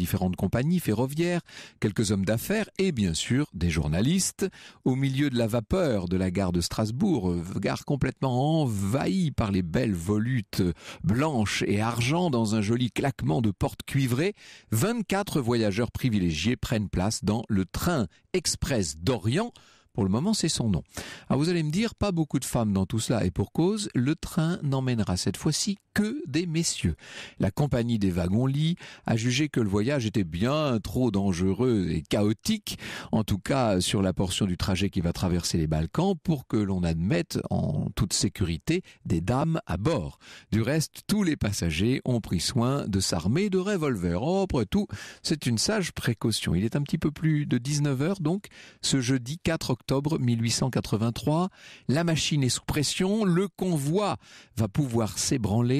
différentes compagnies ferroviaires, quelques hommes d'affaires et bien sûr des journalistes. Au milieu de la vapeur de la gare de Strasbourg, euh, gare complètement envahie par les belles volutes blanches et argent dans un joli claquement de portes cuivrées, 24 voyageurs privilégiés prennent place dans le train express d'Orient pour le moment, c'est son nom. vous allez me dire, pas beaucoup de femmes dans tout cela, et pour cause, le train n'emmènera cette fois-ci que des messieurs. La compagnie des wagons-lits a jugé que le voyage était bien trop dangereux et chaotique, en tout cas sur la portion du trajet qui va traverser les Balkans, pour que l'on admette en toute sécurité des dames à bord. Du reste, tous les passagers ont pris soin de s'armer de revolvers. Oh, après tout, c'est une sage précaution. Il est un petit peu plus de 19h donc, ce jeudi 4 octobre 1883. La machine est sous pression, le convoi va pouvoir s'ébranler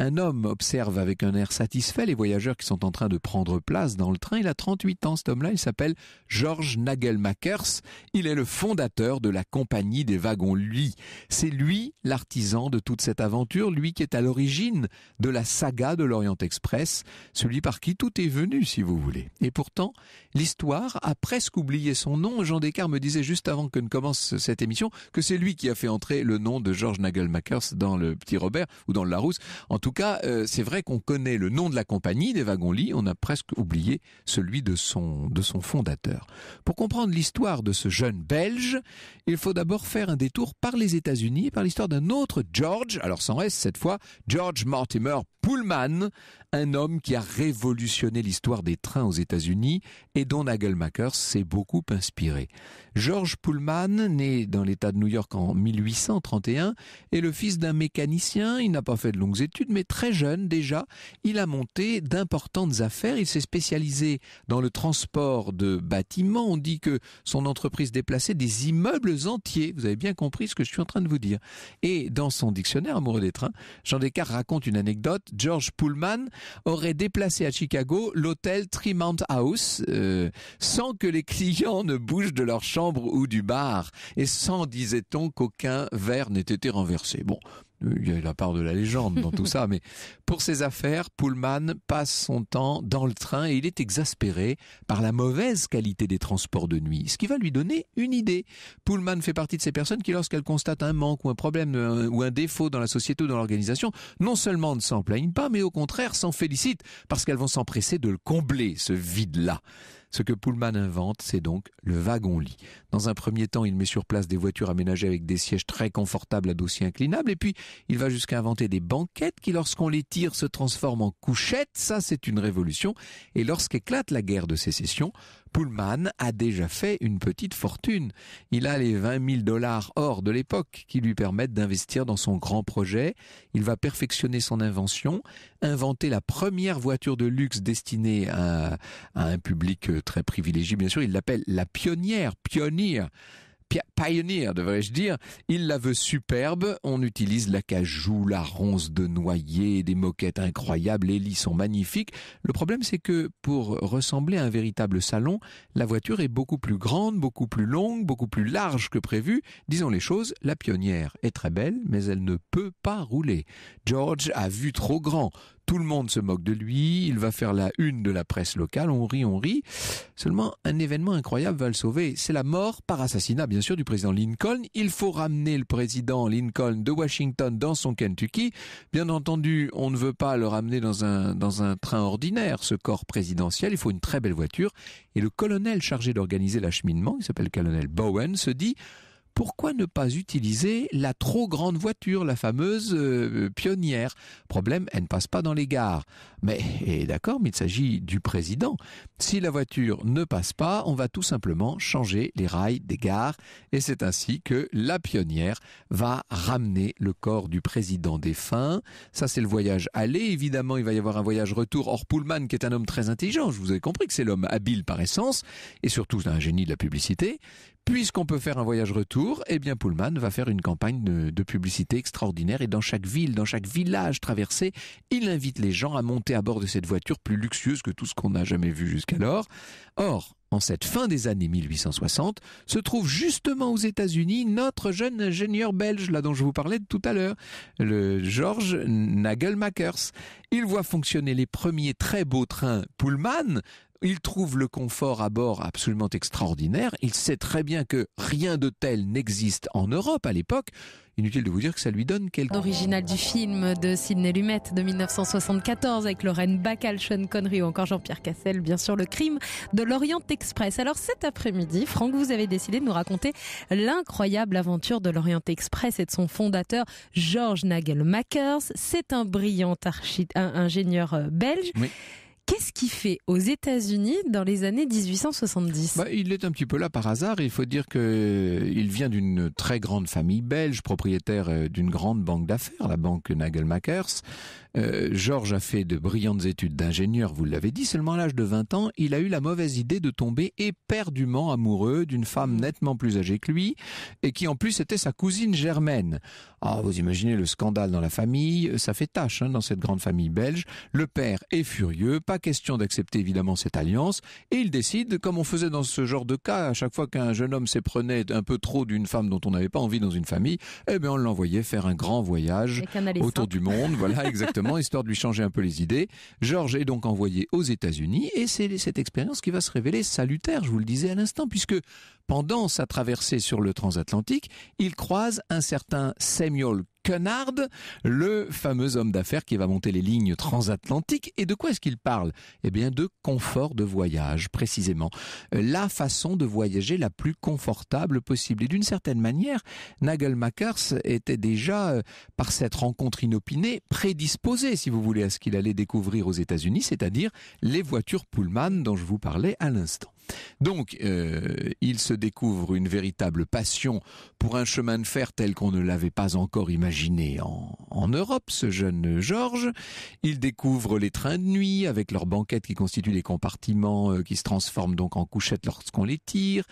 Un homme observe avec un air satisfait les voyageurs qui sont en train de prendre place dans le train. Il a 38 ans, cet homme-là. Il s'appelle George Nagelmakers. Il est le fondateur de la compagnie des wagons Lui. C'est lui l'artisan de toute cette aventure, lui qui est à l'origine de la saga de l'Orient Express, celui par qui tout est venu, si vous voulez. Et pourtant, l'histoire a presque oublié son nom. Jean Descartes me disait juste avant que ne commence cette émission que c'est lui qui a fait entrer le nom de George Nagelmakers dans le Petit Robert ou dans le Larousse. En tout cas, euh, c'est vrai qu'on connaît le nom de la compagnie des wagons-lits, on a presque oublié celui de son, fondateur. Pour comprendre l'histoire de ce jeune Belge, il faut d'abord faire un détour par les États-Unis, par l'histoire d'un autre George, alors sans reste cette fois, George Mortimer Pullman, un homme qui a révolutionné l'histoire des trains aux États-Unis et dont Nagelmacher s'est beaucoup inspiré. George Pullman, né dans l'État de New York en 1831, est le fils d'un mécanicien, il n'a pas fait de longues études, mais mais très jeune déjà, il a monté d'importantes affaires. Il s'est spécialisé dans le transport de bâtiments. On dit que son entreprise déplaçait des immeubles entiers. Vous avez bien compris ce que je suis en train de vous dire. Et dans son dictionnaire amoureux des trains, Jean Descartes raconte une anecdote. George Pullman aurait déplacé à Chicago l'hôtel Tremont House euh, sans que les clients ne bougent de leur chambre ou du bar et sans, disait-on, qu'aucun verre n'ait été renversé. Bon, euh, il y a la part de la légende dans tout ça, mais pour ses affaires, Pullman passe son temps dans le train et il est exaspéré par la mauvaise qualité des transports de nuit, ce qui va lui donner une idée. Pullman fait partie de ces personnes qui, lorsqu'elles constatent un manque ou un problème euh, ou un défaut dans la société ou dans l'organisation, non seulement ne s'en plaignent pas, mais au contraire s'en félicitent parce qu'elles vont s'empresser de le combler, ce vide-là. Ce que Pullman invente, c'est donc le wagon-lit. Dans un premier temps, il met sur place des voitures aménagées avec des sièges très confortables à dossier inclinable, et puis il va jusqu'à inventer des banquettes qui, lorsqu'on les tire, se transforment en couchettes. Ça, c'est une révolution. Et lorsqu'éclate la guerre de sécession, Pullman a déjà fait une petite fortune. Il a les 20 000 dollars hors de l'époque qui lui permettent d'investir dans son grand projet. Il va perfectionner son invention, inventer la première voiture de luxe destinée à, à un public euh, très privilégié. Bien sûr, il l'appelle la pionnière, pionnière. Pioneer, devrais-je dire. Il la veut superbe. On utilise l'acajou, la ronce de noyer, des moquettes incroyables, les lits sont magnifiques. Le problème, c'est que pour ressembler à un véritable salon, la voiture est beaucoup plus grande, beaucoup plus longue, beaucoup plus large que prévu. Disons les choses, la pionnière est très belle, mais elle ne peut pas rouler. George a vu trop grand. Tout le monde se moque de lui, il va faire la une de la presse locale, on rit, on rit. Seulement, un événement incroyable va le sauver. C'est la mort par assassinat, bien sûr, du président Lincoln. Il faut ramener le président Lincoln de Washington dans son Kentucky. Bien entendu, on ne veut pas le ramener dans un, dans un train ordinaire, ce corps présidentiel. Il faut une très belle voiture. Et le colonel chargé d'organiser l'acheminement, il s'appelle le colonel Bowen, se dit, pourquoi ne pas utiliser la trop grande voiture, la fameuse euh, pionnière Problème, elle ne passe pas dans les gares. Mais d'accord, mais il s'agit du président. Si la voiture ne passe pas, on va tout simplement changer les rails des gares. Et c'est ainsi que la pionnière va ramener le corps du président défunt. Ça, c'est le voyage aller. Évidemment, il va y avoir un voyage retour. Or, Pullman, qui est un homme très intelligent, je vous ai compris que c'est l'homme habile par essence, et surtout un génie de la publicité, Puisqu'on peut faire un voyage retour, eh bien Pullman va faire une campagne de, publicité extraordinaire et dans chaque ville, dans chaque village traversé, il invite les gens à monter à bord de cette voiture plus luxueuse que tout ce qu'on n'a jamais vu jusqu'alors. Or, en cette fin des années 1860, se trouve justement aux États-Unis notre jeune ingénieur belge, là dont je vous parlais tout à l'heure, le George Nagelmakers. Il voit fonctionner les premiers très beaux trains Pullman, il trouve le confort à bord absolument extraordinaire. Il sait très bien que rien de tel n'existe en Europe à l'époque. Inutile de vous dire que ça lui donne quelque original du film de Sidney Lumet de 1974 avec Lorraine Bacall, Sean Connery ou encore Jean-Pierre Cassel, bien sûr, le crime de l'Orient Express. Alors cet après-midi, Franck, vous avez décidé de nous raconter l'incroyable aventure de l'Orient Express et de son fondateur, Georges Nagelmakers. C'est un brillant ingénieur euh, belge. Qu'est-ce qu'il fait aux États-Unis dans les années 1870 bah, Il est un petit peu là par hasard. Il faut dire que euh, il vient d'une très grande famille belge, propriétaire euh, d'une grande banque d'affaires, la banque Nagelmakers. Euh, Georges a fait de brillantes études d'ingénieur, vous l'avez dit, seulement à l'âge de 20 ans, il a eu la mauvaise idée de tomber éperdument amoureux d'une femme mm. nettement plus âgée que lui, et qui en plus était sa cousine germaine. Ah, vous imaginez le scandale dans la famille, euh, ça fait tâche hein, dans cette grande famille belge. Le père est furieux, pas question d'accepter évidemment cette alliance, et il décide, comme on faisait dans ce genre de cas, à chaque fois qu'un jeune homme s'éprenait un peu trop d'une femme dont on n'avait pas envie dans une famille, eh bien on l'envoyait faire un grand voyage autour du monde, voilà exactement histoire de lui changer un peu les idées. George est donc envoyé aux États-Unis et c'est cette expérience qui va se révéler salutaire, je vous le disais à l'instant, puisque pendant sa traversée sur le transatlantique, il croise un certain Samuel Cunard, le fameux homme d'affaires qui va monter les lignes transatlantiques. Et de quoi est-ce qu'il parle Eh bien de confort de voyage, précisément. Euh, la façon de voyager la plus confortable possible. Et d'une certaine manière, Nagel Nagelmakers était déjà, euh, par cette rencontre inopinée, prédisposé, si vous voulez, à ce qu'il allait découvrir aux États-Unis, c'est-à-dire les voitures Pullman dont je vous parlais à l'instant. Donc, euh, il se découvre une véritable passion pour un chemin de fer tel qu'on ne l'avait pas encore imaginé en, Europe, ce jeune Georges. Il découvre les trains de nuit avec leurs banquettes qui constituent des compartiments euh, qui se transforment donc en couchettes lorsqu'on les tire.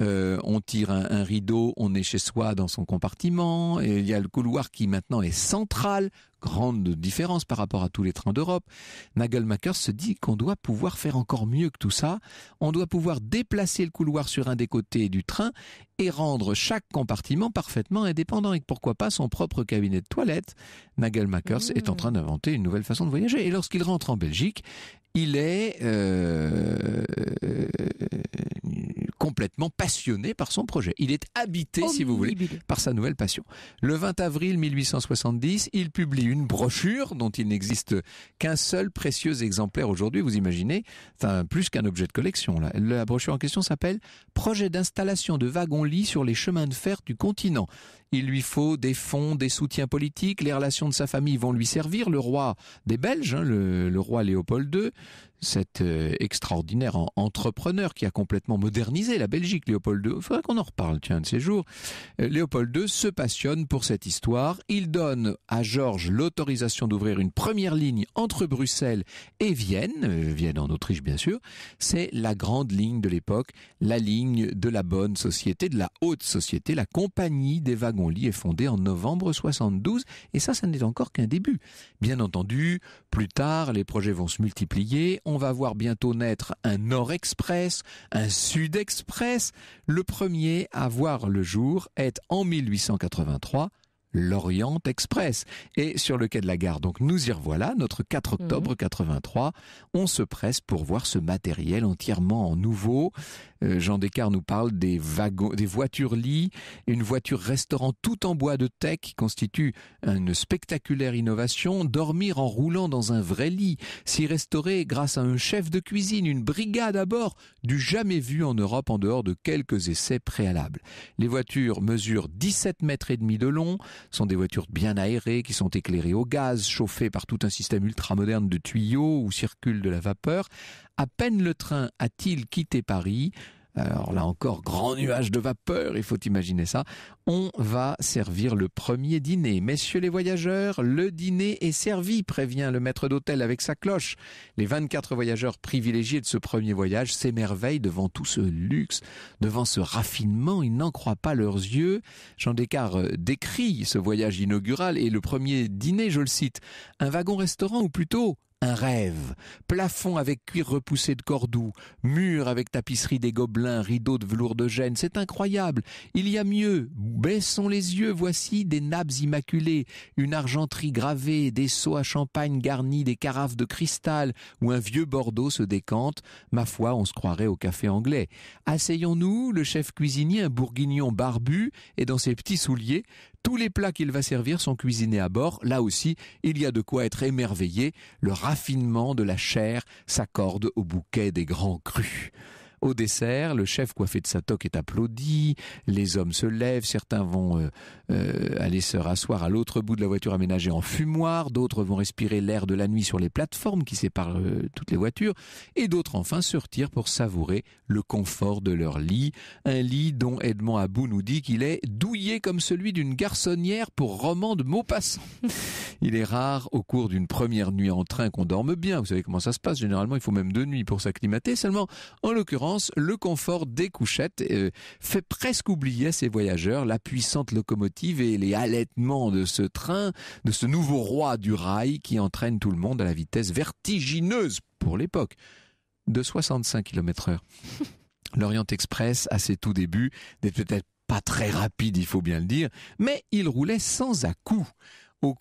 Euh, on tire un, rideau, on est chez soi dans son compartiment. il y a le couloir qui maintenant est central grande différence par rapport à tous les trains d'Europe, Nagelmacher se dit qu'on doit pouvoir faire encore mieux que tout ça. On doit pouvoir déplacer le couloir sur un des côtés du train et rendre chaque compartiment parfaitement indépendant et pourquoi pas son propre cabinet de toilette. Nagelmacher mmh. est en train d'inventer une nouvelle façon de voyager. Et lorsqu'il rentre en Belgique, il est euh, complètement passionné par son projet. Il est habité, si vous voulez, par sa nouvelle passion. Le 20 avril 1870, il publie une brochure dont il n'existe qu'un seul précieux exemplaire aujourd'hui. Vous imaginez, enfin plus qu'un objet de collection. La brochure en question s'appelle Projet d'installation de wagons-lits sur les chemins de fer du continent. Il lui faut des fonds, des soutiens politiques, les relations de sa famille vont lui servir. Le roi des Belges, hein, le, roi Léopold II, cet euh, extraordinaire entrepreneur qui a complètement modernisé la Belgique, Léopold II, il faudrait qu'on en reparle, tiens, de ces jours, euh, Léopold II se passionne pour cette histoire. Il donne à Georges l'autorisation d'ouvrir une première ligne entre Bruxelles et Vienne, euh, Vienne en Autriche bien sûr. C'est la grande ligne de l'époque, la ligne de la bonne société, de la haute société, la compagnie des wagons lit est fondé en novembre 72, et ça, ça n'est encore qu'un début. Bien entendu, plus tard, les projets vont se multiplier, on va voir bientôt naître un Nord Express, un Sud Express. Le premier à voir le jour est en 1883 l'Orient Express. Et sur le quai de la gare, donc nous y revoilà, notre 4 mhm. octobre 83, on se presse pour voir ce matériel entièrement en nouveau. Euh, Jean Descartes nous parle des wagons, des voitures-lits, une voiture-restaurant tout en bois de tech qui constitue une spectaculaire innovation, dormir en roulant dans un vrai lit, s'y restaurer grâce à un chef de cuisine, une brigade à bord, du jamais vu en Europe en dehors de quelques essais préalables. Les voitures mesurent 17 mètres et demi de long, sont des voitures bien aérées, qui sont éclairées au gaz, chauffées par tout un système ultramoderne de tuyaux où circule de la vapeur. À peine le train a-t-il quitté Paris alors là encore, grand nuage de vapeur, il faut imaginer ça. On va servir le premier dîner. Messieurs les voyageurs, le dîner est servi, prévient le maître d'hôtel avec sa cloche. Les 24 voyageurs privilégiés de ce premier voyage s'émerveillent devant tout ce luxe, devant ce raffinement. Ils n'en croient pas leurs yeux. Jean Descartes euh, décrit ce voyage inaugural et le premier dîner, je le cite, un wagon-restaurant ou plutôt un rêve. Plafond avec cuir repoussé de cordoue, mur avec tapisserie des gobelins, rideaux de velours de gêne, c'est incroyable. Il y a mieux. Baissons les yeux, voici des nappes immaculées, une argenterie gravée, des seaux à champagne garnis, des carafes de cristal, où un vieux Bordeaux se décante. Ma foi, on se croirait au café anglais. Asseyons-nous, le chef cuisinier, un bourguignon barbu, et dans ses petits souliers, tous les plats qu'il va servir sont cuisinés à bord. Là aussi, il y a de quoi être émerveillé. Le raffinement de la chair s'accorde au bouquet des grands crus. Au dessert, le chef coiffé de sa toque est applaudi, les hommes se lèvent, certains vont euh, euh, aller se rasseoir à l'autre bout de la voiture aménagée en fumoir, d'autres vont respirer l'air de la nuit sur les plateformes qui séparent euh, toutes les voitures, et d'autres enfin se retirent pour savourer le confort de leur lit, un lit dont Edmond Abou nous dit qu'il est douillé comme celui d'une garçonnière pour roman de Maupassant. Il est rare au cours d'une première nuit en train qu'on dorme bien, vous savez comment ça se passe, généralement il faut même deux nuits pour s'acclimater, seulement en l'occurrence le confort des couchettes euh, fait presque oublier à ces voyageurs la puissante locomotive et les halètements de ce train, de ce nouveau roi du rail qui entraîne tout le monde à la vitesse vertigineuse pour l'époque de 65 km heure. L'Orient Express, à ses tout débuts, n'est peut-être pas très rapide, il faut bien le dire, mais il roulait sans à-coups au,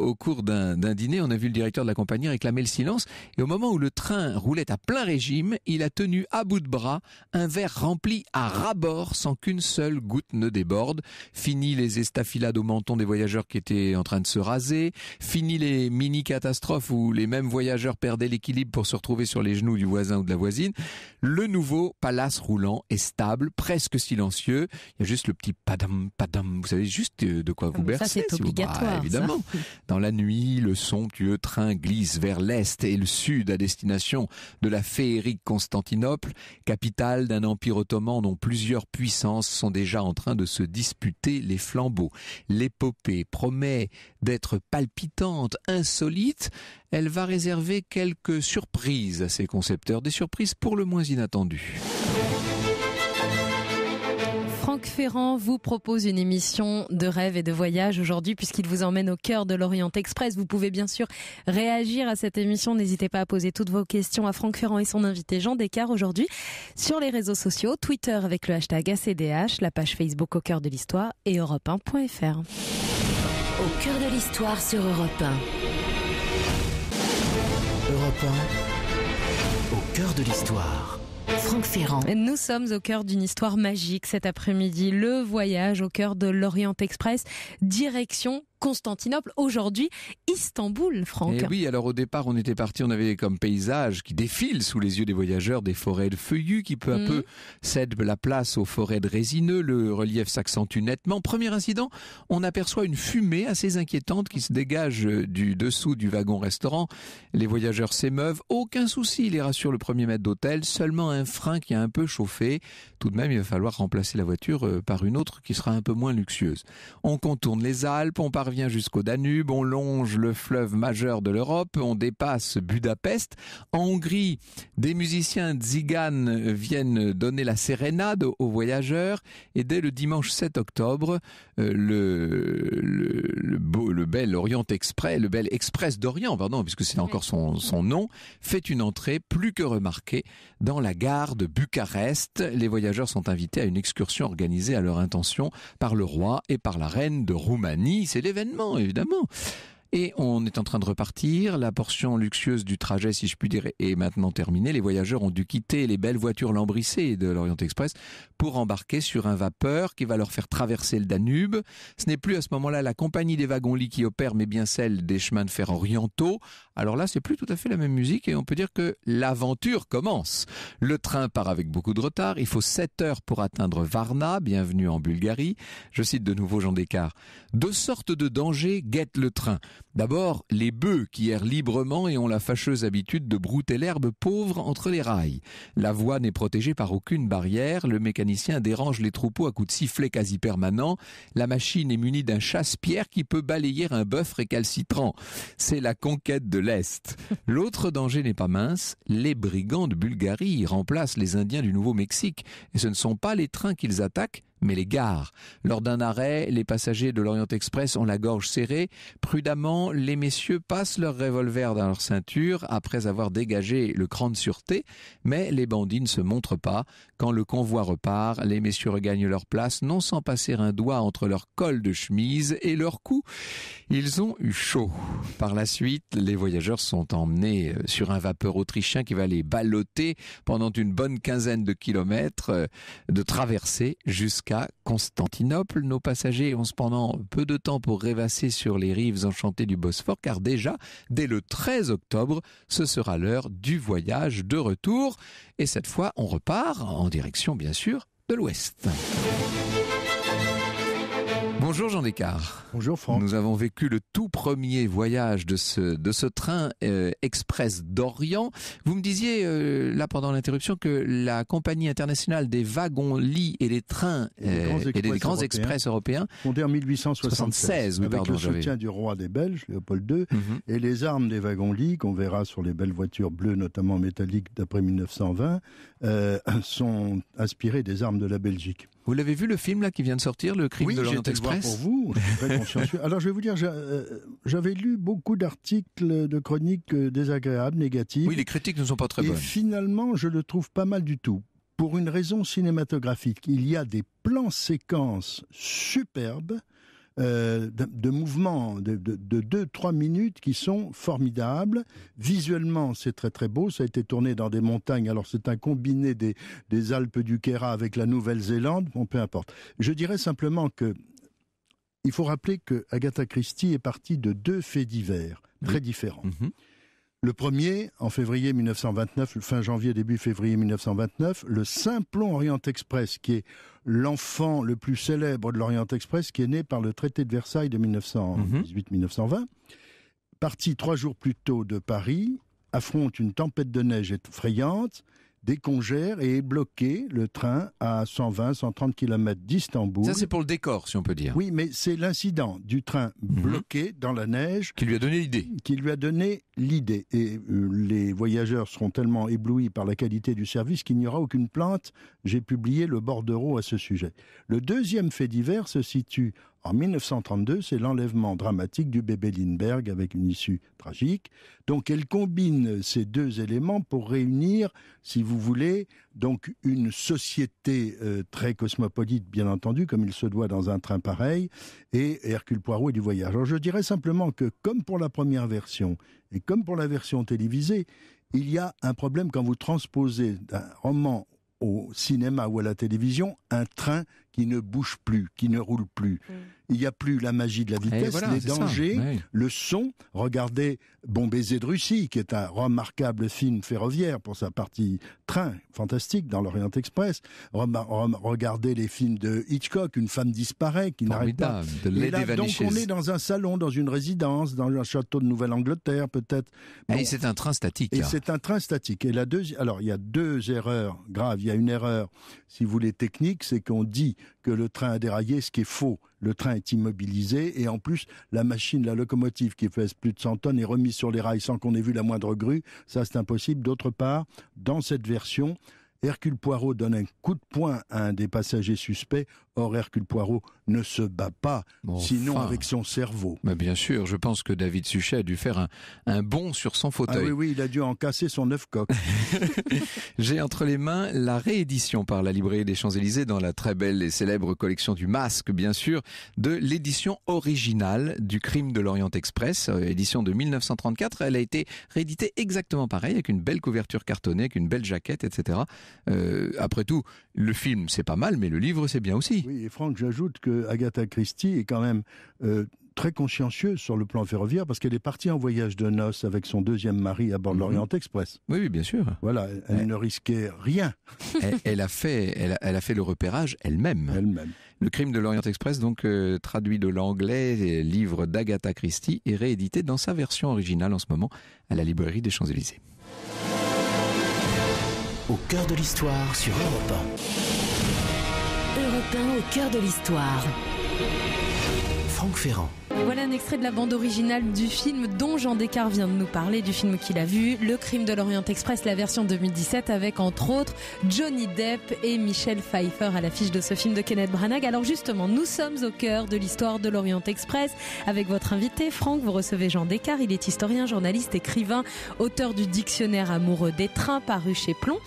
au cours d'un dîner, on a vu le directeur de la compagnie réclamer le silence, et au moment où le train roulait à plein régime, il a tenu à bout de bras un verre rempli à ras-bord sans qu'une seule goutte ne déborde. Fini les estafilades au menton des voyageurs qui étaient en train de se raser, fini les mini-catastrophes où les mêmes voyageurs perdaient l'équilibre pour se retrouver sur les genoux du voisin ou de la voisine. Le nouveau palace roulant est stable, presque silencieux. Il y a juste le petit padam, padam, vous savez juste euh, de quoi vous bercez. Ah, ça, c'est obligatoire. Dans la nuit, le somptueux train glisse vers l'est et le sud à destination de la féerique Constantinople, capitale d'un empire ottoman dont plusieurs puissances sont déjà en train de se disputer les flambeaux. L'épopée promet d'être palpitante, insolite. Elle va réserver quelques surprises à ses concepteurs, des surprises pour le moins inattendues. Franck Ferrand vous propose une émission de rêve et de voyage aujourd'hui puisqu'il vous emmène au cœur de l'Orient Express. Vous pouvez bien sûr réagir à cette émission. N'hésitez pas à poser toutes vos questions à Franck Ferrand et son invité Jean Descartes aujourd'hui sur les réseaux sociaux, Twitter avec le hashtag ACDH, la page Facebook au cœur de l'histoire et europe1.fr. Au cœur de l'histoire sur Europe 1. Europe 1, au cœur de l'histoire. Franck Ferrand. Nous sommes au cœur d'une histoire magique cet après-midi. Le voyage au cœur de l'Orient Express, direction Constantinople, aujourd'hui Istanbul, Franck. Eh oui, alors au départ, on était parti, on avait comme paysage qui défile sous les yeux des voyageurs des forêts de feuillus qui peu à mm. peu cèdent la place aux forêts de résineux. Le relief s'accentue nettement. Premier incident, on aperçoit une fumée assez inquiétante qui se dégage euh, du dessous du wagon-restaurant. Les voyageurs s'émeuvent. Aucun souci, les rassure le premier maître d'hôtel. Seulement un frein qui a un peu chauffé. Tout de même, il va falloir remplacer la voiture euh, par une autre qui sera un peu moins luxueuse. On contourne les Alpes, on part revient jusqu'au Danube, on longe le fleuve majeur de l'Europe, on dépasse Budapest. En Hongrie, des musiciens tziganes viennent donner la sérénade aux voyageurs et dès le dimanche 7 octobre, euh, le, beau, le, bel Orient Express, le bel Express d'Orient, pardon, puisque c'est encore son, nom, fait une entrée plus que remarquée dans la gare de Bucarest. Les voyageurs sont invités à une excursion organisée à leur intention par le roi et par la reine de Roumanie. C'est événement, évidemment. Et on est en train de repartir. La portion luxueuse du trajet, si je puis dire, est maintenant terminée. Les voyageurs ont dû quitter les belles voitures lambrissées de l'Orient Express pour embarquer sur un vapeur qui va leur faire traverser le Danube. Ce n'est plus à ce moment-là la compagnie des wagons-lits qui opère, mais bien celle des chemins de fer orientaux. Alors là, c'est plus tout à fait la même musique et on peut dire que l'aventure commence. Le train part avec beaucoup de retard. Il faut 7 heures pour atteindre Varna. Bienvenue en Bulgarie. Je cite de nouveau Jean Descartes. Deux sortes de dangers guettent le train. D'abord, les bœufs qui errent librement et ont la fâcheuse habitude de brouter l'herbe pauvre entre les rails. La voie n'est protégée par aucune barrière, le mécanicien dérange les troupeaux à coups de sifflet quasi permanent, la machine est munie d'un chasse-pierre qui peut balayer un bœuf récalcitrant. C'est la conquête de l'Est. L'autre danger n'est pas mince, les brigands de Bulgarie remplacent les Indiens du Nouveau-Mexique, et ce ne sont pas les trains qu'ils attaquent, mais les gares. Lors d'un arrêt, les passagers de l'Orient Express ont la gorge serrée. Prudemment, les messieurs passent leur revolver dans leur ceinture après avoir dégagé le cran de sûreté, mais les bandits ne se montrent pas. Quand le convoi repart, les messieurs regagnent leur place, non sans passer un doigt entre leur col de chemise et leur cou. Ils ont eu chaud. Par la suite, les voyageurs sont emmenés euh, sur un vapeur autrichien qui va les balloter pendant une bonne quinzaine de kilomètres euh, de traversée jusqu'à à Constantinople. Nos passagers ont cependant peu de temps pour rêvasser sur les rives enchantées du Bosphore, car déjà, dès le 13 octobre, ce sera l'heure du voyage de retour. Et cette fois, on repart en direction, bien sûr, de l'ouest. Bonjour Jean Descartes. Bonjour Franck. Nous avons vécu le tout premier voyage de ce, de ce train euh, express d'Orient. Vous me disiez, euh, là pendant l'interruption, que la compagnie internationale des wagons-lits et des trains et des grands euh, express européens, fondée en 1876 avec le soutien du roi des Belges, Léopold II, mhm. et les armes des wagons-lits, qu'on verra sur les belles voitures bleues, notamment métalliques d'après 1920, sont inspirées des armes de la Belgique. Vous l'avez vu le film là qui vient de sortir, le crime oui, de l'Orient Express pour vous. Alors je vais vous dire, euh, j'avais lu beaucoup d'articles de chroniques euh, désagréables, négatives. Oui, les critiques ne sont pas très bonnes. Et finalement, je le trouve pas mal du tout. Pour une raison cinématographique, il y a des plans séquences superbes euh, de, mouvements de, de, de, deux, trois minutes qui sont formidables. Visuellement, c'est très très beau. Ça a été tourné dans des montagnes. Alors c'est un combiné des, des Alpes du Quéra avec la Nouvelle-Zélande. Bon, peu importe. Je dirais simplement que il faut rappeler que Agatha Christie est partie de deux faits divers très différents. Mm-hmm. Le premier, en février 1929, fin janvier, début février 1929, le Simplon Orient Express, qui est l'enfant le plus célèbre de l'Orient Express, qui est né par le traité de Versailles de 1918-1920, parti trois jours plus tôt de Paris, affronte une tempête de neige effrayante, décongère et bloqué, le train à 120, 130 km d'Istanbul. Ça, c'est pour le décor, si on peut dire. Oui, mais c'est l'incident du train mhm. bloqué dans la neige. Qui lui a donné l'idée. Qui lui a donné l'idée. Et euh, les voyageurs seront tellement éblouis par la qualité du service qu'il n'y aura aucune plainte. J'ai publié le bordereau à ce sujet. Le deuxième fait divers se situe en 1932, c'est l'enlèvement dramatique du bébé Lindbergh avec une issue tragique. Donc elle combine ces deux éléments pour réunir, si vous voulez, donc une société euh, très cosmopolite, bien entendu, comme il se doit dans un train pareil, et Hercule Poirot et du voyage. Alors je dirais simplement que, comme pour la première version, et comme pour la version télévisée, il y a un problème quand vous transposez d'un roman au cinéma ou à la télévision un train qui ne bouge plus, qui ne roule plus. Mm. Il n'y a plus la magie de la vitesse, les dangers, le son. Regardez Bon baiser de Russie, qui est un remarquable film ferroviaire pour sa partie train, fantastique dans l'Orient Express. regardez les films de Hitchcock, Une femme disparaît, qui n'arrête pas. Et là, donc on est dans un salon, dans une résidence, dans un château de Nouvelle-Angleterre peut-être. Mais Et c'est un train statique. Et c'est un train statique. Et la deuxième, alors il y a deux erreurs graves. Il y a une erreur, si vous voulez, technique, c'est qu'on dit que le train a déraillé, ce qui est faux. Le train est immobilisé et en plus, la machine, la locomotive qui pèse plus de 100 tonnes est remise sur les rails sans qu'on ait vu la moindre grue. Ça, c'est impossible. D'autre part, dans cette version, Hercule Poirot donne un coup de poing à un des passagers suspects. Or, Hercule Poirot ne se bat pas, sinon avec son cerveau. Mais bien sûr, je pense que David Suchet a dû faire un, bond sur son fauteuil. Ah oui, oui, il a dû en casser son neuf coq. J'ai entre les mains la réédition par la librairie des Champs-Élysées dans la très belle et célèbre collection du masque, bien sûr, de l'édition originale du crime de l'Orient Express, euh, édition de 1934. Elle a été rééditée exactement pareil, avec une belle couverture cartonnée, avec une belle jaquette, etc. Euh, après tout, le film c'est pas mal, mais le livre c'est bien aussi. Oui, et Franck, j'ajoute que Agatha Christie est quand même euh, très consciencieuse sur le plan ferroviaire parce qu'elle est partie en voyage de noces avec son deuxième mari à bord de mhm. l'Orient Express. Oui, bien sûr. Voilà, elle ne risquait rien. elle, a fait, elle a, fait le repérage elle-même. Elle-même. Le crime de l'Orient Express, donc euh, traduit de l'anglais, livre d'Agatha Christie, est réédité dans sa version originale en ce moment à la librairie des Champs-Élysées au cœur de l'histoire sur Europe 1. au cœur de l'histoire. Voilà un extrait de la bande originale du film dont Jean Descartes vient de nous parler, du film qu'il a vu, Le crime de l'Orient Express, la version 2017, avec entre autres Johnny Depp et Michel Pfeiffer à l'affiche de ce film de Kenneth Branagh. Alors justement, nous sommes au cœur de l'histoire de l'Orient Express. Avec votre invité, Franck, vous recevez Jean Descartes. Il est historien, journaliste, écrivain, auteur du dictionnaire amoureux des trains paru chez Plomb.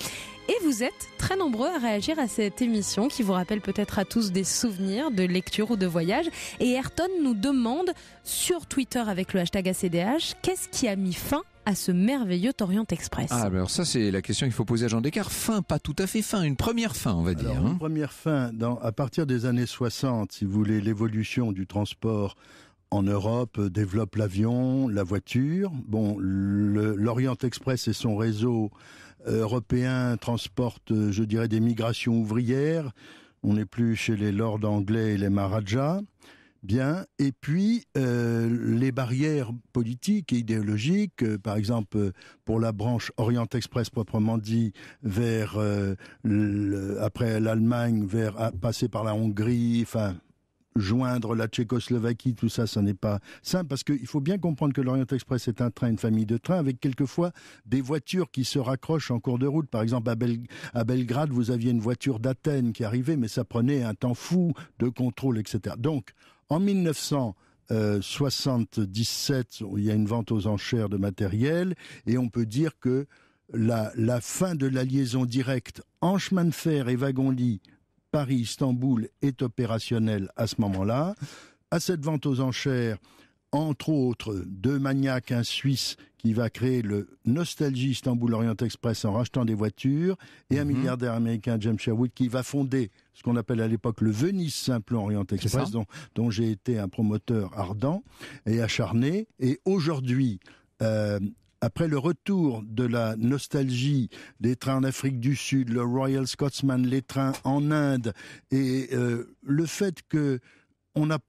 Et vous êtes très nombreux à réagir à cette émission qui vous rappelle peut-être à tous des souvenirs de lecture ou de voyage. Et Ayrton nous demande sur Twitter avec le hashtag ACDH qu'est-ce qui a mis fin à ce merveilleux Orient Express ah, alors ça, c'est la question qu'il faut poser à Jean Descartes. Fin, pas tout à fait fin, une première fin, on va dire. Une hein. première fin, à partir des années 60, si vous voulez, l'évolution du transport en Europe euh, développe l'avion, la voiture. Bon, l'Orient Express et son réseau euh, européen transportent, euh, je dirais, des migrations ouvrières. On n'est plus chez les lords anglais et les maharajas. Bien. Et puis, les barrières politiques et idéologiques, par exemple, pour la branche Orient Express proprement dit, vers, après l'Allemagne, vers, ah, passer par la Hongrie, enfin, joindre la Tchécoslovaquie, tout ça, ce n'est pas simple, parce qu'il faut bien comprendre que l'Orient Express est un train, une famille de trains, avec quelquefois des voitures qui se raccrochent en cours de route. Par exemple, à, Belgrade, vous aviez une voiture d'Athènes qui arrivait, mais ça prenait un temps fou de contrôle, etc. Donc, en 1977, euh, il y a une vente aux enchères de matériel, et on peut dire que la, la fin de la liaison directe en chemin de fer et wagon-lit Paris-Istanbul est opérationnel à ce moment-là. À cette vente aux enchères, entre autres, deux maniaques, un Suisse qui va créer le Nostalgie Istanbul Orient Express en rachetant des voitures, et un mhm. milliardaire américain, James Sherwood, qui va fonder ce qu'on appelle à l'époque le Venice Simple Orient Express, dont, j'ai été un promoteur ardent et acharné. Et aujourd'hui, euh, après le retour de la nostalgie des trains en Afrique du Sud, le Royal Scotsman, les trains en Inde, et euh, le fait que on a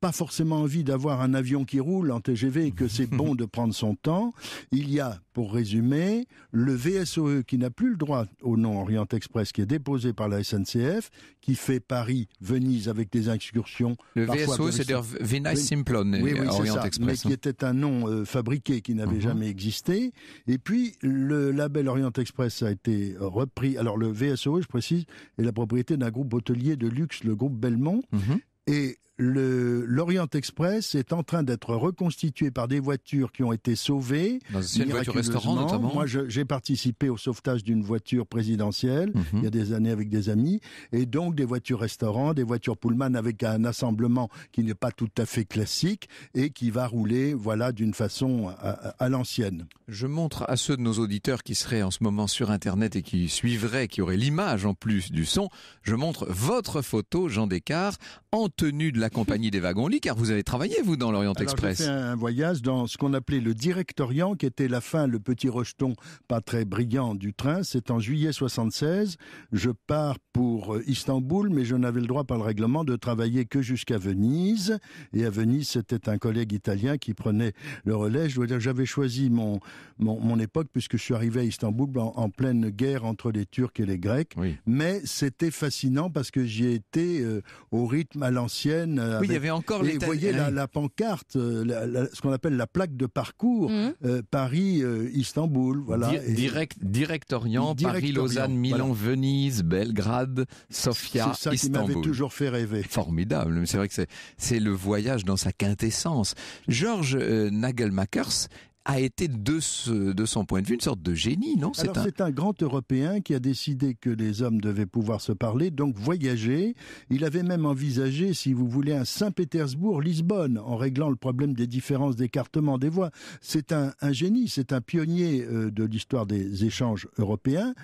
pas forcément envie d'avoir un avion qui roule en TGV et que c'est bon de prendre son temps. Il y a, pour résumer, le VSOE qui n'a plus le droit au nom Orient Express qui est déposé par la SNCF, qui fait Paris-Venise avec des excursions. Le VSOE, c'est-à-dire Venice Simplon, Orient Express. Mais hein. qui était un nom euh, fabriqué qui n'avait mhm. jamais existé. Et puis, le label Orient Express a été repris. Alors, le VSOE, je précise, est la propriété d'un groupe hôtelier de luxe, le groupe Belmont. Mhm. Et le l'Orient Express est en train d'être reconstitué par des voitures qui ont été sauvées. une voiture restaurant notamment. Moi, j'ai participé au sauvetage d'une voiture présidentielle mhm. il y a des années avec des amis, et donc des voitures restaurant, des voitures Pullman avec un assemblement qui n'est pas tout à fait classique et qui va rouler, voilà, d'une façon à, à l'ancienne. Je montre à ceux de nos auditeurs qui seraient en ce moment sur Internet et qui suivraient, qui auraient l'image en plus du son, je montre votre photo, Jean Descartes, en tenue de la la compagnie des wagons-lits, car vous avez travaillé, vous, dans l'Orient Express. J'ai fait un voyage dans ce qu'on appelait le Direct qui était la fin, le petit rejeton pas très brillant du train. C'est en juillet 76. Je pars pour euh, Istanbul, mais je n'avais le droit par le règlement de travailler que jusqu'à Venise. Et à Venise, c'était un collègue italien qui prenait le relais. Je dois dire, j'avais choisi mon, mon, mon, époque, puisque je suis arrivé à Istanbul en, pleine guerre entre les Turcs et les Grecs. Mais c'était fascinant parce que j'y ai été euh, au rythme à l'ancienne euh, oui, il y avait encore les. Vous voyez la, pancarte, euh, ce qu'on appelle la plaque de parcours, mhm. euh, Paris-Istanbul, voilà. direct, direct Orient, Paris-Lausanne, Milan, Venise, Belgrade, Sofia, Istanbul. C'est ça qui m'avait toujours fait rêver. Formidable, mais c'est vrai que c'est le voyage dans sa quintessence. Georges Nagelmakers a été de, ce, de son point de vue une sorte de génie, non c'est un... un... grand Européen qui a décidé que les hommes devaient pouvoir se parler, donc voyager. Il avait même envisagé, si vous voulez, un Saint-Pétersbourg-Lisbonne en réglant le problème des différences d'écartement des voies. C'est un, un, génie, c'est un pionnier euh, de l'histoire des échanges européens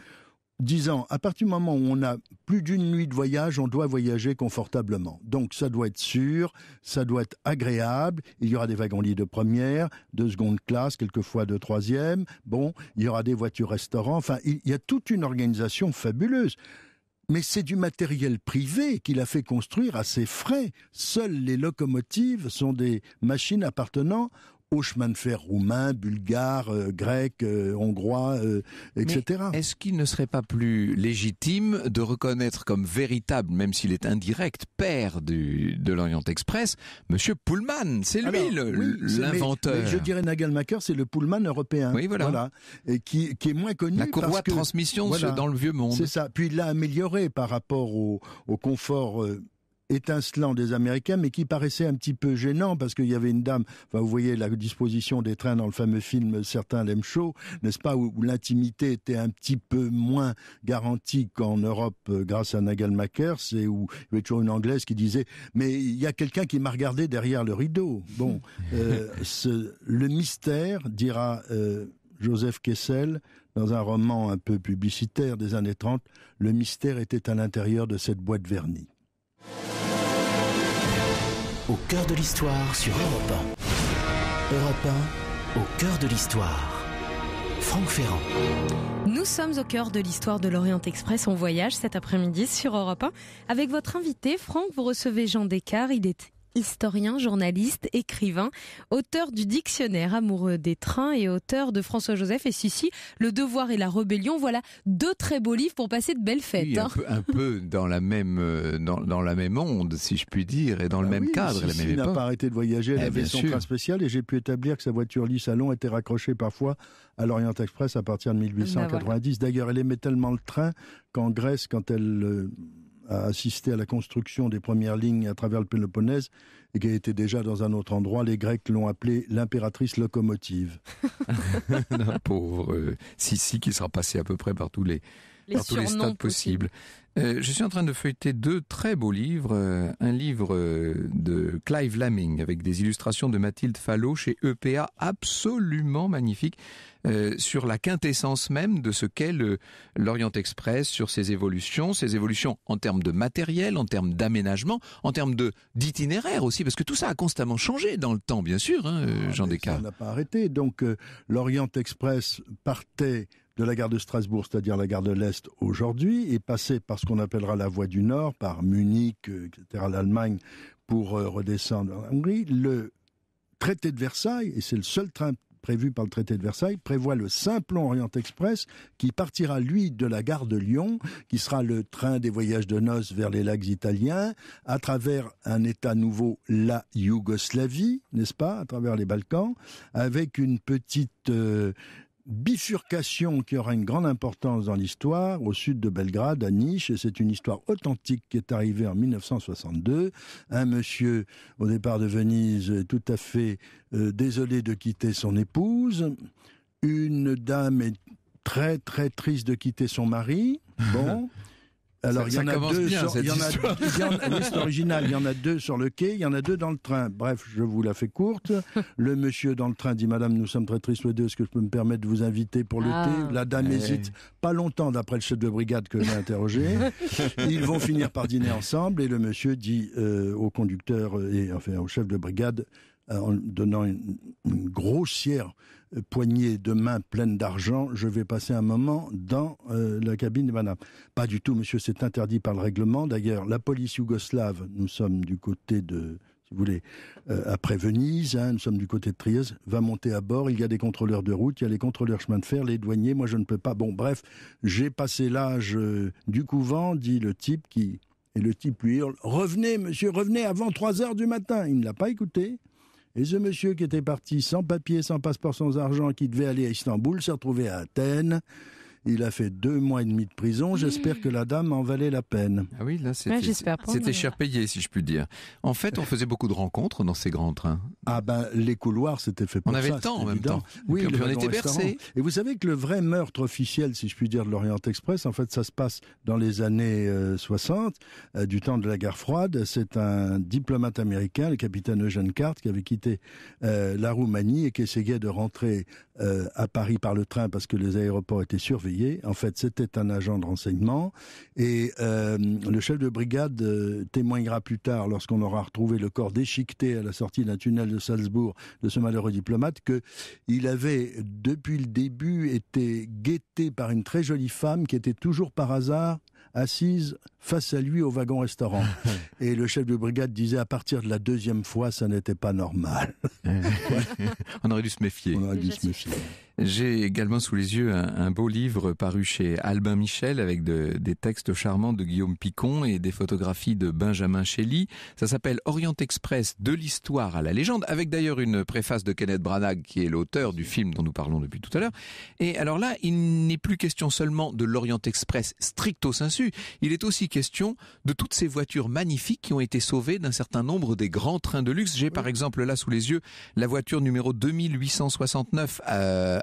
disant à partir du moment où on a plus d'une nuit de voyage, on doit voyager confortablement. Donc ça doit être sûr, ça doit être agréable. Il y aura des wagons-lits de première, de seconde classe, quelquefois de troisième. Bon, il y aura des voitures-restaurants. Enfin, il y a toute une organisation fabuleuse. Mais c'est du matériel privé qu'il a fait construire à ses frais. Seules les locomotives sont des machines appartenant au chemin de fer roumain, bulgare, euh, grec, euh, hongrois, euh, etc. Est-ce qu'il ne serait pas plus légitime de reconnaître comme véritable, même s'il est indirect, père de l'Orient Express, Monsieur Pullman C'est lui l'inventeur. Oui, je dirais Nagelmacher, c'est le Pullman européen. Oui, voilà. Et qui, est moins connu. La courroie de transmission dans le vieux monde. C'est ça. Puis il l'a amélioré par rapport au confort étincelant des Américains, mais qui paraissait un petit peu gênant parce qu'il y avait une dame, enfin, vous voyez la disposition des trains dans le fameux film Certains l'aiment chaud, n'est-ce pas, où, l'intimité était un petit peu moins garantie qu'en Europe euh, grâce à Nagelmacher, c'est où il y avait toujours une Anglaise qui disait « mais il y a quelqu'un qui m'a regardé derrière le rideau ». Bon, euh, le mystère, dira euh, Joseph Kessel, dans un roman un peu publicitaire des années 30, le mystère était à l'intérieur de cette boîte vernie au cœur de l'histoire sur Europe 1. Europe 1, au cœur de l'histoire. Franck Ferrand. Nous sommes au cœur de l'histoire de l'Orient Express. On voyage cet après-midi sur Europe 1 avec votre invité Franck. Vous recevez Jean Descartes. Il est historien, journaliste, écrivain, auteur du dictionnaire amoureux des trains et auteur de François-Joseph et Sissi, Le Devoir et la Rébellion. Voilà deux très beaux livres pour passer de belles fêtes. Hein. un, peu, dans la même euh, dans, la même onde, si je puis dire, et dans le ah même cadre. Sissi n'a pas arrêté de voyager, elle eh, avait son train spécial et j'ai pu établir que sa voiture lit salon était raccrochée parfois à l'Orient Express à partir de 1890. Ah bah D'ailleurs, elle aimait tellement le train qu'en Grèce, quand elle... Euh, a assisté à la construction des premières lignes à travers le Péloponnèse et qui était déjà dans un autre endroit. Les Grecs l'ont appelée l'impératrice locomotive. La pauvre euh, Sissi qui sera passée à peu près par tous les, les tous les possibles. Euh, je suis en train de feuilleter deux très beaux livres. Euh, un livre euh, de Clive Lamming avec des illustrations de Mathilde Fallot chez EPA, absolument magnifique, sur la quintessence même de ce qu'est l'Orient Express, sur ses évolutions, ses évolutions en termes de matériel, en termes d'aménagement, en termes de d'itinéraire aussi, parce que tout ça a constamment changé dans le temps, bien sûr, hein, ah, Jean Descartes. Ça n'a pas arrêté. Donc l'Orient Express partait de la gare de Strasbourg, c'est-à-dire la gare de l'Est aujourd'hui, et passer par ce qu'on appellera la voie du Nord, par Munich, euh, etc., l'Allemagne, pour euh, redescendre en Hongrie, le traité de Versailles, et c'est le seul train prévu par le traité de Versailles, prévoit le Simplon Orient Express qui partira, lui, de la gare de Lyon, qui sera le train des voyages de noces vers les lacs italiens, à travers un État nouveau, la Yougoslavie, n'est-ce pas, à travers les Balkans, avec une petite euh, bifurcation qui aura une grande importance dans l'histoire, au sud de Belgrade, à Niche, et c'est une histoire authentique qui est arrivée en 1962. Un monsieur, au départ de Venise, est tout à fait euh, désolé de quitter son épouse. Une dame est très très triste de quitter son mari. Bon. Alors il y en a deux deux sur le quai, il y en a deux dans le train. Bref, je vous la fais courte. Le monsieur dans le train dit Madame, nous sommes très tristes les deux. Est-ce que je peux me permettre de vous inviter pour le ah. thé La dame eh. hésite. Pas longtemps d'après le chef de brigade que j'ai interrogé, ils vont finir par dîner ensemble et le monsieur dit euh, au conducteur et enfin au chef de brigade euh, en donnant une grossière poignée de main pleine d'argent, je vais passer un moment dans euh, la cabine de madame. Pas du tout, monsieur, c'est interdit par le règlement. D'ailleurs, la police yougoslave, nous sommes du côté de, si vous voulez, euh, après Venise, hein, nous sommes du côté de Trieste, va monter à bord, il y a des contrôleurs de route, il y a les contrôleurs chemin de fer, les douaniers, moi je ne peux pas. Bon, bref, j'ai passé l'âge euh, du couvent, dit le type qui... Et le type lui hurle, revenez, monsieur, revenez avant 3 heures du matin. Il ne l'a pas écouté. Et ce monsieur qui était parti sans papier, sans passeport, sans argent, qui devait aller à Istanbul, s'est retrouvé à Athènes. Il a fait deux mois et demi de prison. J'espère que la dame en valait la peine. Ah oui, là, c'était cher payé, si je puis dire. En fait, on faisait beaucoup de rencontres dans ces grands trains. Ah ben, les couloirs, c'était fait pour on ça. On avait le temps en même temps. Oui, on était bercés. Et vous savez que le vrai meurtre officiel, si je puis dire, de l'Orient Express, en fait, ça se passe dans les années 60, euh, euh, du temps de la guerre froide. C'est un diplomate américain, le capitaine Eugène Carte, qui avait quitté euh, la Roumanie et qui essayait de rentrer euh, à Paris par le train parce que les aéroports étaient surveillés. En fait, c'était un agent de renseignement. Et euh, le chef de brigade euh, témoignera plus tard, lorsqu'on aura retrouvé le corps déchiqueté à la sortie d'un tunnel de Salzbourg de ce malheureux diplomate, que il avait, depuis le début, été guetté par une très jolie femme qui était toujours par hasard assise face à lui au wagon-restaurant. Et le chef de brigade disait à partir de la deuxième fois, ça n'était pas normal. On aurait dû se méfier. On aurait dû se méfier. J'ai également sous les yeux un, beau livre paru chez Albin Michel avec de, des textes charmants de Guillaume Picon et des photographies de Benjamin Shelley. Ça s'appelle Orient Express de l'histoire à la légende, avec d'ailleurs une préface de Kenneth Branagh qui est l'auteur du film dont nous parlons depuis tout à l'heure. Et alors là, il n'est plus question seulement de l'Orient Express stricto sensu, il est aussi question de toutes ces voitures magnifiques qui ont été sauvées d'un certain nombre des grands trains de luxe. J'ai par exemple là sous les yeux la voiture numéro 2869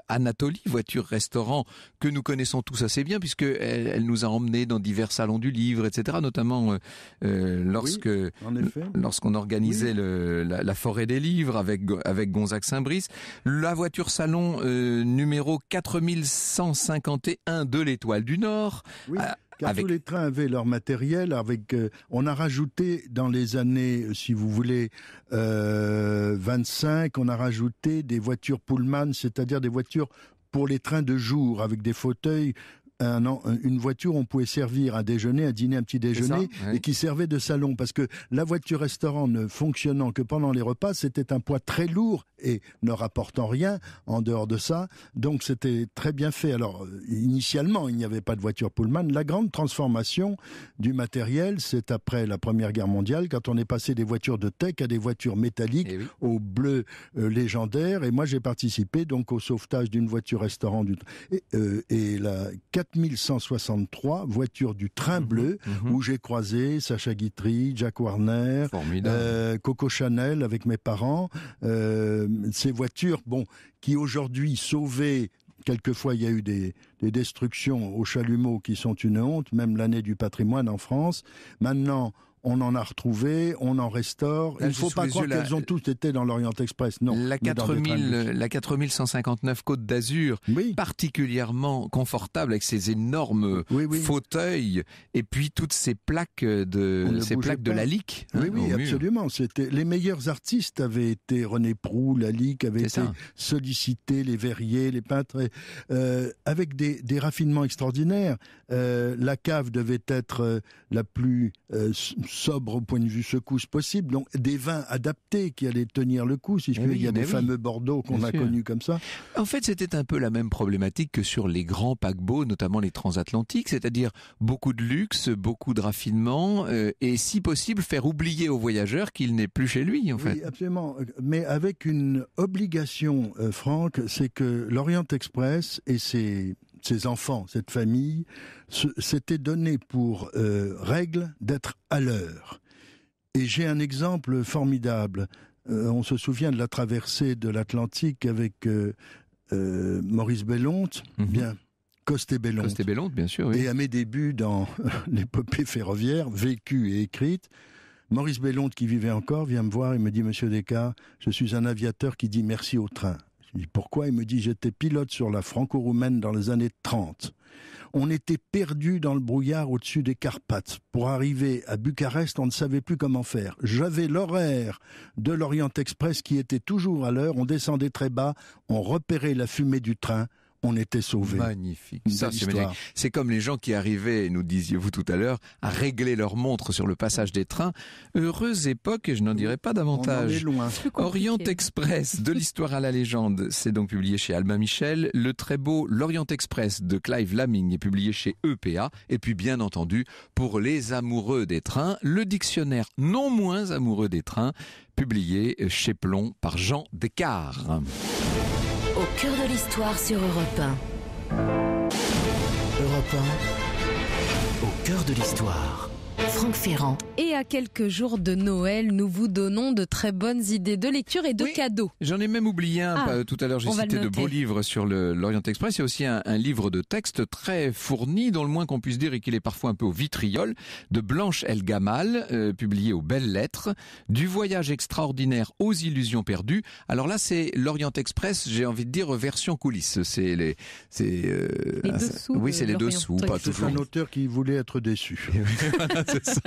euh, Anatolie, voiture-restaurant que nous connaissons tous assez bien puisque elle, nous a emmenés dans divers salons du livre, etc. Notamment euh, euh, lorsque lorsqu'on organisait la, forêt des livres avec avec Gonzague Saint-Brice, la voiture salon numéro 4151 de l'étoile du Nord. Oui. Car tous les trains avaient leur matériel. Avec, euh, on a rajouté dans les années, euh, si vous voulez, 25, euh, on a rajouté des voitures Pullman, c'est-à-dire des voitures pour les trains de jour avec des fauteuils un, une voiture, on pouvait servir un déjeuner, un dîner, un petit déjeuner, et qui servait de salon, parce que la voiture restaurant ne fonctionnant que pendant les repas, c'était un poids très lourd et ne rapportant rien en dehors de ça. Donc c'était très bien fait. Alors euh, initialement, il n'y avait pas de voiture Pullman. La grande transformation du matériel, c'est après la Première Guerre mondiale, quand on est passé des voitures de tech à des voitures métalliques eh au bleu euh, légendaire. Et moi, j'ai participé donc au sauvetage d'une voiture restaurant du euh, et, la et 4163, voiture du train mhm, bleu, mhm. où j'ai croisé Sacha Guitry, Jack Warner, euh, Coco Chanel avec mes parents. Euh, ces voitures, bon, qui aujourd'hui sauvaient... Quelquefois, il y a eu des, des, destructions au Chalumeau qui sont une honte, même l'année du patrimoine en France. Maintenant, on en a retrouvé, on en restaure. Il ne faut pas croire qu'elles ont toutes été dans l'Orient Express, non. La, 4000, la 4159 Côte d'Azur, particulièrement confortable avec ses énormes fauteuils et puis toutes ces plaques de, ces plaques de Lalique. Hein, oui, oui, absolument. C'était les meilleurs artistes avaient été René Prou, Lalique avait été sollicité, les verriers, les peintres, euh, avec des, raffinements extraordinaires. Euh, la cave devait être euh, la plus sobre au point de vue secousse possible, donc des vins adaptés qui allaient tenir le coup, si je eh puis Il y a des eh fameux Bordeaux qu'on a connu comme ça. En fait, c'était un peu la même problématique que sur les grands paquebots, notamment les transatlantiques, c'est-à-dire beaucoup de luxe, beaucoup de raffinement, euh, et si possible, faire oublier aux voyageurs qu'il n'est plus chez lui, en fait. Oui, absolument. Mais avec une obligation, euh, Franck, c'est que l'Orient Express et ses ses enfants, cette famille, s'était donné pour euh, règle d'être à l'heure. Et j'ai un exemple formidable. Euh, on se souvient de la traversée de l'Atlantique avec euh, Maurice Bellonte. Mhm. Bien. Coste Bellonte. Bellonte, bien sûr. Et à mes débuts dans l'épopée ferroviaire, vécue et écrite, Maurice Bellonte, qui vivait encore, vient me voir et me dit Monsieur Descartes, je suis un aviateur qui dit merci au train pourquoi Il me dit, j'étais pilote sur la franco-roumaine dans les années 30. On était perdu dans le brouillard au-dessus des Carpates. Pour arriver à Bucarest, on ne savait plus comment faire. J'avais l'horaire de l'Orient Express qui était toujours à l'heure. On descendait très bas, on repérait la fumée du train on était sauvés. Magnifique. c'est comme les gens qui arrivaient, nous disiez-vous tout à l'heure, à régler leur montre sur le passage des trains. Heureuse époque, et je n'en dirai pas davantage. On est loin. Orient Express, de l'histoire à la légende, c'est donc publié chez Albin Michel. Le très beau L'Orient Express de Clive Laming est publié chez EPA. Et puis, bien entendu, pour les amoureux des trains, le dictionnaire non moins amoureux des trains, publié chez Plomb par Jean Descartes cœur de l'histoire sur Europe 1. Europe 1, au cœur de l'histoire. Franck Ferrand. Et à quelques jours de Noël, nous vous donnons de très bonnes idées de lecture et de cadeaux. J'en ai même oublié un. Ah, euh, tout à l'heure, j'ai cité de beaux livres sur l'Orient Express. Il y a aussi un, livre de texte très fourni, dont le moins qu'on puisse dire est qu'il est parfois un peu au vitriol, de Blanche El Gamal, euh, publié aux Belles Lettres, du voyage extraordinaire aux illusions perdues. Alors là, c'est l'Orient Express, j'ai envie de dire version coulisses. C'est les, c'est, euh, oui, c'est les dessous. Pas tout un auteur qui voulait être déçu.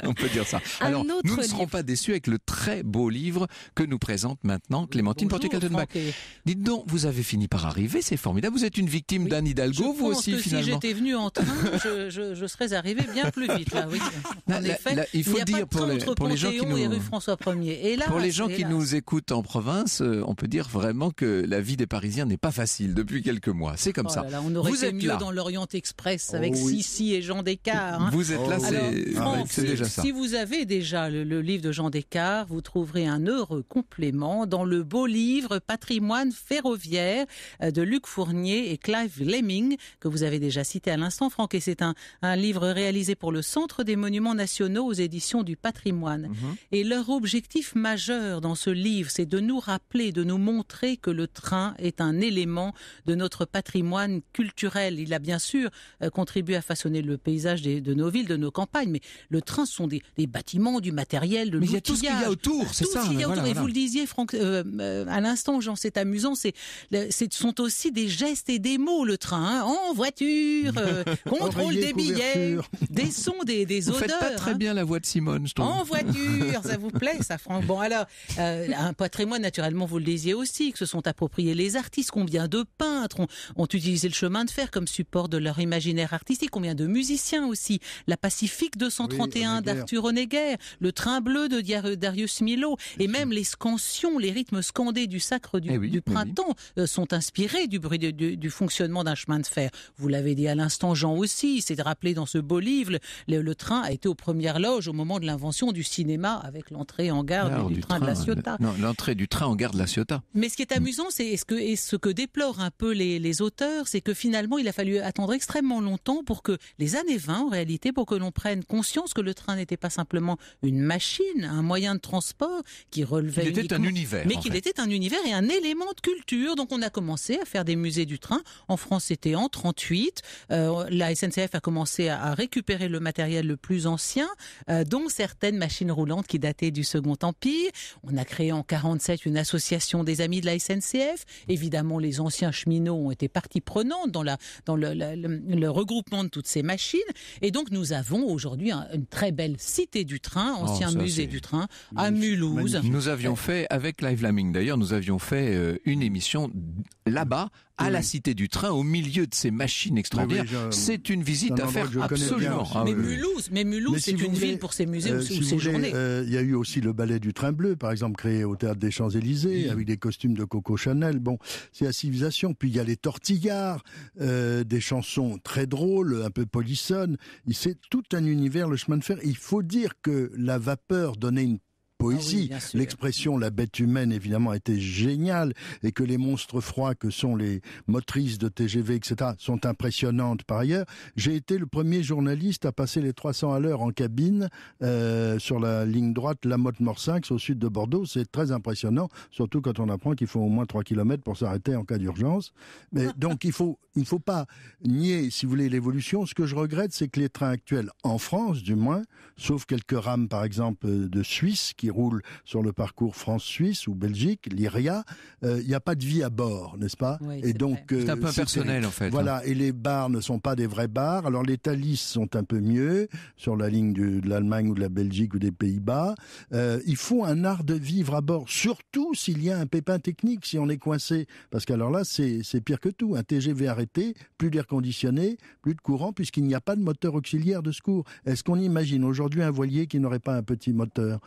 on peut dire ça. Alors, nous ne serons pas déçus avec le très beau livre que nous présente maintenant Clémentine Portier-Kaltenbach. Dites donc, vous avez fini par arriver, c'est formidable. Vous êtes une victime oui. d'un Hidalgo, je vous pense aussi, que Si j'étais venu en train, je, serais arrivé bien plus vite, là, oui. En effet, il faut dire pour les, gens qui nous. Et là, pour les gens qui nous écoutent en province, euh, on peut dire vraiment que la vie des Parisiens n'est pas facile depuis quelques mois. C'est comme oh ça. on vous êtes mieux dans l'Orient Express oh avec Sissi et Jean Descartes. Hein. Vous êtes là, oh c'est. Si vous avez déjà le, livre de Jean Descartes, vous trouverez un heureux complément dans le beau livre Patrimoine ferroviaire euh, de Luc Fournier et Clive Lemming, que vous avez déjà cité à l'instant, Franck. Et c'est un, livre réalisé pour le Centre des Monuments Nationaux aux éditions du patrimoine. Mhm. Et leur objectif majeur dans ce livre, c'est de nous rappeler, de nous montrer que le train est un élément de notre patrimoine culturel. Il a bien sûr euh, contribué à façonner le paysage de nos villes, de nos campagnes, mais le train, ce sont des, bâtiments, du matériel, de Mais il y a tout ce qu'il y a autour, c'est ça. autour. et vous le disiez, Franck, euh, euh, à l'instant, Jean, c'est amusant, c'est, ce sont aussi des gestes et des mots, le train. Hein. en voiture, euh, contrôle des billets, des sons, des, des vous Faites pas très hein. bien la voix de Simone, je trouve. En voiture, ça vous plaît, ça, Franck Bon, alors, un patrimoine, naturellement, vous le disiez aussi, que se sont appropriés les artistes, combien de peintres ont, ont utilisé le chemin de fer comme support de leur imaginaire artistique, combien de musiciens aussi. La Pacifique 230 d'Arthur Honegger, le train bleu de Darius Milhaud, et même les scansions, les rythmes scandés du sacre du, eh printemps euh, sont inspirés du bruit du, fonctionnement d'un chemin de fer. Vous l'avez dit à l'instant, Jean aussi, c'est de rappeler dans ce beau livre, le, train a été aux premières loges au moment de l'invention du cinéma avec l'entrée en garde du, train, de la Ciotat. l'entrée du train en garde de la Ciotat. Mais ce qui est amusant, c'est ce que, et ce que déplorent un peu les, les auteurs, c'est que finalement, il a fallu attendre extrêmement longtemps pour que les années 20, en réalité, pour que l'on prenne conscience que le train n'était pas simplement une machine, un moyen de transport qui relevait. Il était un univers. Mais qu'il était un univers et un élément de culture. Donc on a commencé à faire des musées du train. En France, c'était en 38. Euh, la SNCF a commencé à, récupérer le matériel le plus ancien, euh, dont certaines machines roulantes qui dataient du Second Empire. On a créé en 47 une association des amis de la SNCF. Évidemment, les anciens cheminots ont été partie prenante dans la dans le, regroupement de toutes ces machines. Et donc nous avons aujourd'hui un, une très belle cité du train, oh, ancien musée du train, à Mulhouse. Nous avions euh, fait, avec Live Laming d'ailleurs, nous avions fait euh, une émission là-bas à la Cité du Train, au milieu de ces machines extraordinaires. c'est une visite à faire absolument. Ah mais, Mulhouse, mais Mulhouse, c'est une ville pour ses musées ou ses journées. Il y a eu aussi le ballet du Train Bleu, par exemple, créé au Théâtre des Champs-Élysées, avec des costumes de Coco Chanel. Bon, c'est la civilisation. Puis il y a les tortillards, euh, des chansons très drôles, un peu polissonnes. C'est tout un univers, le chemin de fer. Il faut dire que la vapeur donnait une ici. Ah L'expression la bête humaine évidemment était géniale et que les monstres froids que sont les motrices de TGV etc sont impressionnantes par ailleurs. J'ai été le premier journaliste à passer les 300 à l'heure en cabine euh, sur la ligne droite La motte au sud de Bordeaux. C'est très impressionnant, surtout quand on apprend qu'il faut au moins 3 km pour s'arrêter en cas d'urgence. Mais donc il faut il faut pas nier si vous voulez l'évolution. Ce que je regrette c'est que les trains actuels en France du moins, sauf quelques rames par exemple de Suisse qui roule sur le parcours France-Suisse ou Belgique, l'IRIA, il euh, n'y a pas de vie à bord, n'est-ce pas Et donc c'est un euh, peu personnel en fait. Hein. Voilà, et les bars ne sont pas des vrais bars. Alors les Thalys sont un peu mieux sur la ligne de, l'Allemagne ou de la Belgique ou des Pays-Bas. Euh, il faut un art de vivre à bord, surtout s'il y a un pépin technique, si on est coincé, parce qu'alors là c'est pire que tout. Un TGV arrêté, plus d'air conditionné, plus de courant, puisqu'il n'y a pas de moteur auxiliaire de secours. Est-ce qu'on imagine aujourd'hui un voilier qui n'aurait pas un petit moteur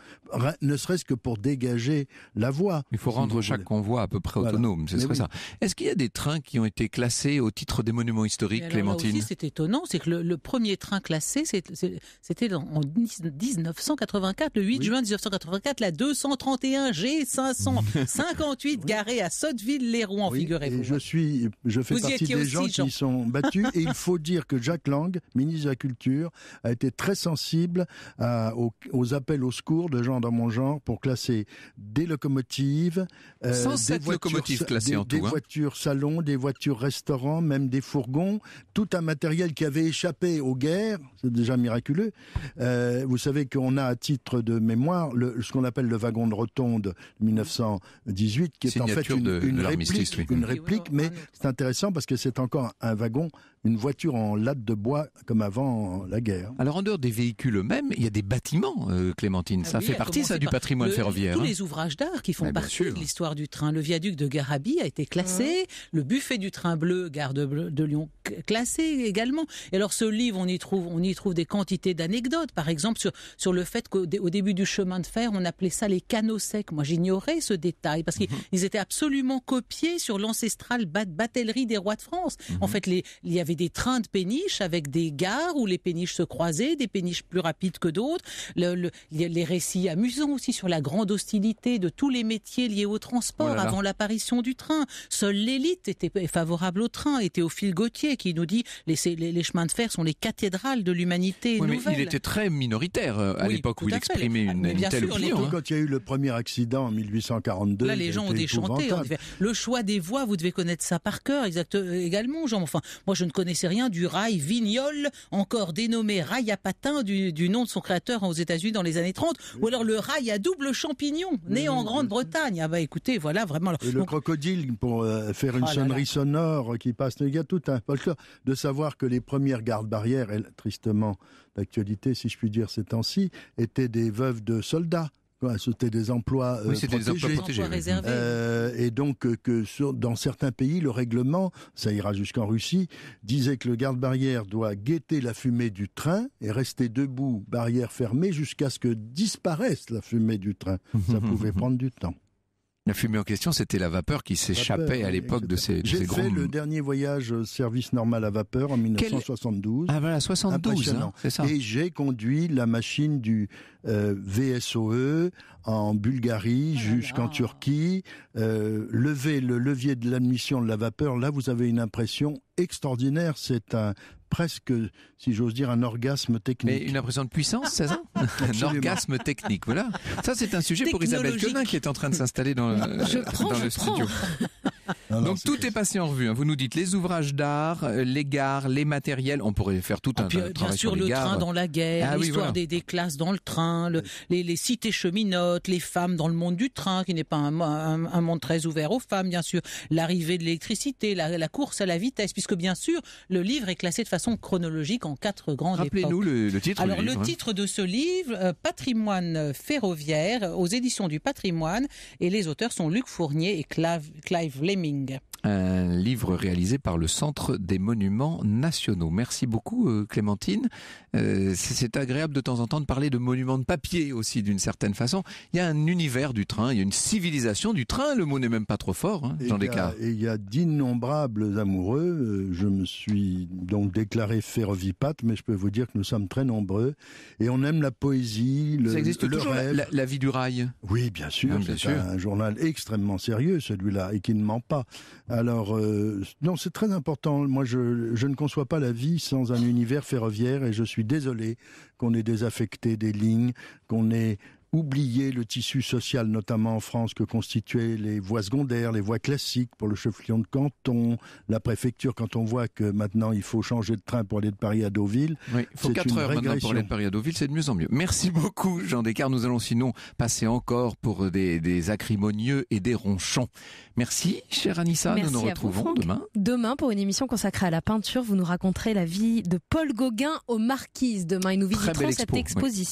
ne serait-ce que pour dégager la voie. Il faut rendre chaque convoi à peu près autonome, C'est ça. Est-ce qu'il y a des trains qui ont été classés au titre des monuments historiques, Clémentine C'est étonnant, c'est que le, premier train classé, c'était en 1984, le 8 juin 1984, la 231 g 558 garée à Sotteville-les-Rouen, figurez-vous. Je suis, je fais partie des gens qui qui sont battus, et il faut dire que Jacques Lang, ministre de la Culture, a été très sensible euh, aux, aux appels au secours de gens dans mon genre pour classer des locomotives, euh, des voitures, des, en tout, des hein. voitures salon, des voitures restaurants, même des fourgons, tout un matériel qui avait échappé aux guerres, c'est déjà miraculeux. Euh, vous savez qu'on a à titre de mémoire le, ce qu'on appelle le wagon de rotonde 1918, qui est en fait une, une réplique, mais c'est intéressant parce que c'est encore un wagon, une voiture en latte de bois comme avant la guerre. Alors en dehors des véhicules eux-mêmes, il y a des bâtiments, euh, Clémentine, ah ça fait partie ça, du patrimoine ferroviaire. Tous hein. les ouvrages d'art qui font partie de l'histoire du train. Le viaduc de Garabi a été classé, le buffet du train bleu, gare de, Lyon, classé également. Et alors ce livre, on y trouve, on y trouve des quantités d'anecdotes, par exemple sur, sur le fait qu'au début du chemin de fer, on appelait ça les canaux secs. Moi, j'ignorais ce détail parce qu'ils mhm. étaient absolument copiés sur l'ancestrale bat, des rois de France. Mhm. En fait, il y avait des trains de péniches avec des gares où les péniches se croisaient, des péniches plus rapides que d'autres. les récits amusants ont aussi sur la grande hostilité de tous les métiers liés au transport oh avant l'apparition du train. Seule l'élite était favorable au train, et Théophile Gauthier qui nous dit les, les, chemins de fer sont les cathédrales de l'humanité il était très minoritaire euh, à l'époque où il exprimait une, telle opinion. Hein. Quand il y a eu le premier accident en 1842, là les gens ont déchanté. le choix des voies, vous devez connaître ça par cœur, exact, euh, également, Jean. Enfin, moi je ne connaissais rien du rail Vignol, encore dénommé rail à patin du, du nom de son créateur aux États-Unis dans les années 30, ou alors le y a double champignon, né en Grande-Bretagne. Ah bah écoutez, voilà vraiment. le crocodile pour euh, faire une oh sonnerie sonore qui passe. Il y a tout un de savoir que les premières gardes barrières, elles, tristement d'actualité, si je puis dire ces temps-ci, étaient des veuves de soldats c'était des emplois euh, protégés, des emplois euh, et donc euh, que dans certains pays le règlement ça ira jusqu'en Russie disait que le garde barrière doit guetter la fumée du train et rester debout barrière fermée jusqu'à ce que disparaisse la fumée du train ça pouvait prendre du temps la fumée en question, c'était la vapeur qui s'échappait à l'époque de ces, gros... J'ai fait le dernier voyage euh, service normal à vapeur en 1972. Ah 72, hein, Et j'ai conduit la machine du euh, VSOE en Bulgarie oh jusqu'en Turquie. Euh, le levier de l'admission de la vapeur, là vous avez une impression extraordinaire. C'est un presque, si j'ose dire, un orgasme technique. Mais une impression de puissance, c'est ça Un orgasme technique, voilà. Ça, c'est un sujet pour Isabelle Quenin qui est en train de s'installer dans, le, studio. Donc tout est passé en revue. Hein. Vous nous dites les ouvrages d'art, euh, les gares, les matériels. On pourrait faire tout ah, un puis, euh, Bien sûr, le train dans la guerre, ah l'histoire des, classes dans le train, les, cités cheminotes, les femmes dans le monde du train, qui n'est pas un, monde très ouvert aux femmes, bien sûr. L'arrivée de l'électricité, la, la course à la vitesse, puisque bien sûr, le livre est classé de façon chronologique en quatre grandes Rappelez-nous le, titre. Alors, le hein. titre de ce livre, euh, Patrimoine ferroviaire, aux éditions du Patrimoine, et les auteurs sont Luc Fournier et Clive, Clive Lemming un livre réalisé par le Centre des Monuments Nationaux. Merci beaucoup euh, Clémentine. Euh, c'est agréable de temps en temps de parler de monuments de papier aussi d'une certaine façon. Il y a un univers du train, il y a une civilisation du train, le mot n'est même pas trop fort, hein, Jean cas. Et il y a, d'innombrables amoureux. Je me suis donc déclaré ferrovipate, mais je peux vous dire que nous sommes très nombreux et on aime la poésie, le, Ça existe le toujours rêve. La, vie du rail. Oui, bien sûr, ah, bien c'est un, journal extrêmement sérieux celui-là et qui ne ment pas. Alors euh, non, c'est très important. Moi, je, je ne conçois pas la vie sans un univers ferroviaire et je suis désolé qu'on ait désaffecté des lignes, qu'on ait oublier le tissu social, notamment en France, que constituaient les voies secondaires, les voies classiques pour le chef-lion de canton, la préfecture. Quand on voit que maintenant il faut changer de train pour aller de Paris à Deauville, il faut 4 heures maintenant pour aller de Paris à Deauville, c'est de mieux en mieux. Merci beaucoup, Jean Descartes. Nous allons sinon passer encore pour des, acrimonieux et des ronchons. Merci, chère Anissa. nous nous retrouvons demain. Demain pour une émission consacrée à la peinture, vous nous raconterez la vie de Paul Gauguin aux Marquises. Demain, nous visiterons cette exposition.